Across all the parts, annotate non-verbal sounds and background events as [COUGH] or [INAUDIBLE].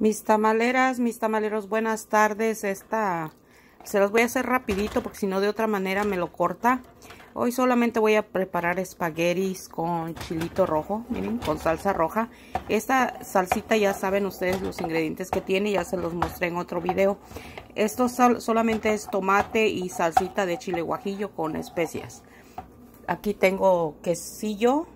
Mis tamaleras, mis tamaleros, buenas tardes. Esta se las voy a hacer rapidito porque si no de otra manera me lo corta. Hoy solamente voy a preparar espaguetis con chilito rojo, miren, con salsa roja. Esta salsita ya saben ustedes los ingredientes que tiene, ya se los mostré en otro video. Esto solamente es tomate y salsita de chile guajillo con especias. Aquí tengo quesillo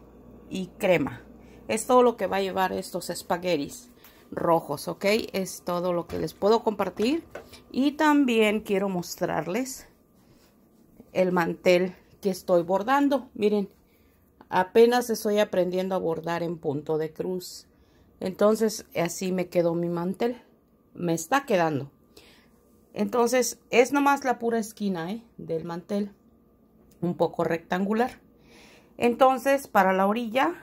y crema. Es todo lo que va a llevar estos espaguetis rojos, ¿ok? Es todo lo que les puedo compartir. Y también quiero mostrarles el mantel que estoy bordando. Miren, apenas estoy aprendiendo a bordar en punto de cruz. Entonces, así me quedó mi mantel. Me está quedando. Entonces, es nomás la pura esquina ¿eh? del mantel. Un poco rectangular. Entonces, para la orilla,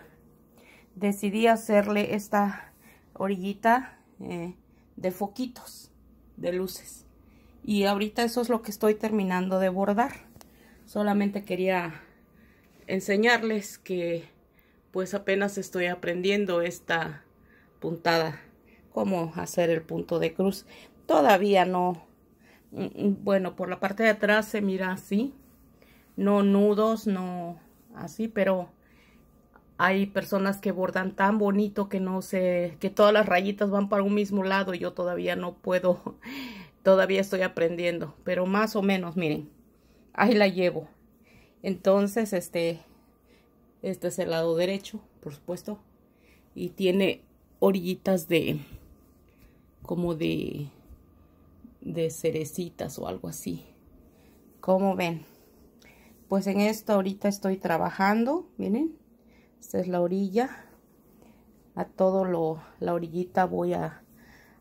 decidí hacerle esta orillita eh, de foquitos, de luces. Y ahorita eso es lo que estoy terminando de bordar. Solamente quería enseñarles que pues apenas estoy aprendiendo esta puntada, cómo hacer el punto de cruz. Todavía no, mm, mm, bueno, por la parte de atrás se mira así, no nudos, no así, pero hay personas que bordan tan bonito que no sé, que todas las rayitas van para un mismo lado. y Yo todavía no puedo, [LAUGHS] todavía estoy aprendiendo, pero más o menos, miren, ahí la llevo. Entonces, este, este es el lado derecho, por supuesto, y tiene orillitas de, como de, de cerecitas o algo así. Como ven? Pues en esto ahorita estoy trabajando, miren esta es la orilla a todo lo la orillita voy a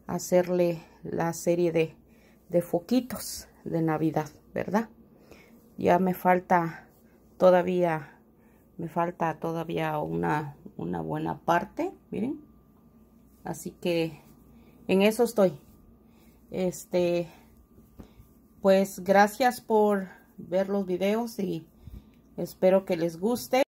hacerle la serie de, de foquitos de navidad verdad ya me falta todavía me falta todavía una una buena parte miren así que en eso estoy este pues gracias por ver los videos y espero que les guste